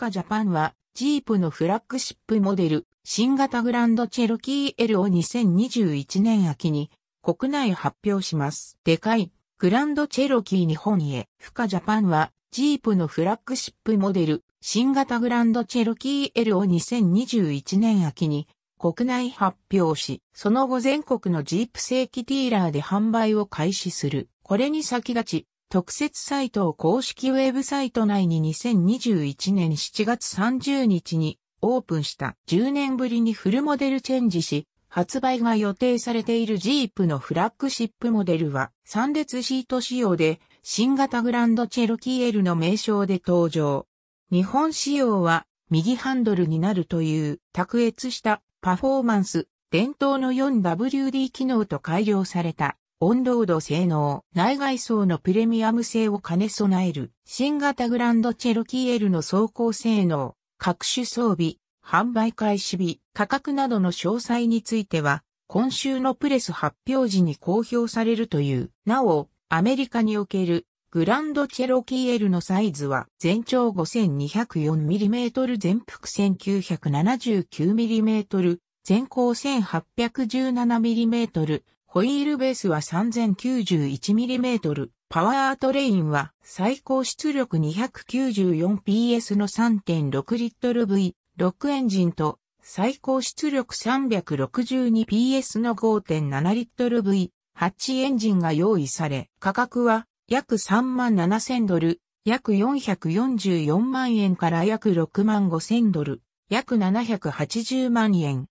カジャパンは、ジープのフラッグシップモデル、新型グランドチェロキー L を2021年秋に国内発表します。でかい、グランドチェロキー日本へ。フカジャパンは、ジープのフラッグシップモデル、新型グランドチェロキー L を2021年秋に国内発表し、その後全国のジープ正規ディーラーで販売を開始する。これに先立ち、特設サイトを公式ウェブサイト内に2021年7月30日にオープンした10年ぶりにフルモデルチェンジし、発売が予定されているジープのフラッグシップモデルは3列シート仕様で新型グランドチェロキー L の名称で登場。日本仕様は右ハンドルになるという卓越したパフォーマンス、伝統の 4WD 機能と改良されたオンロード性能、内外装のプレミアム性を兼ね備える、新型グランドチェロキー L の走行性能、各種装備、販売開始日、価格などの詳細については、今週のプレス発表時に公表されるという。なお、アメリカにおけるグランドチェロキー L のサイズは全長 5204mm 全幅 1979mm 全高 1817mm ホイールベースは 3091mm、パワートレインは最高出力 294PS の3.6リットル V、6エンジンと最高出力 362PS の5.7リットル V、8エンジンが用意され、価格は約3万7000ドル、約444万円から約6万5000ドル、約780万円。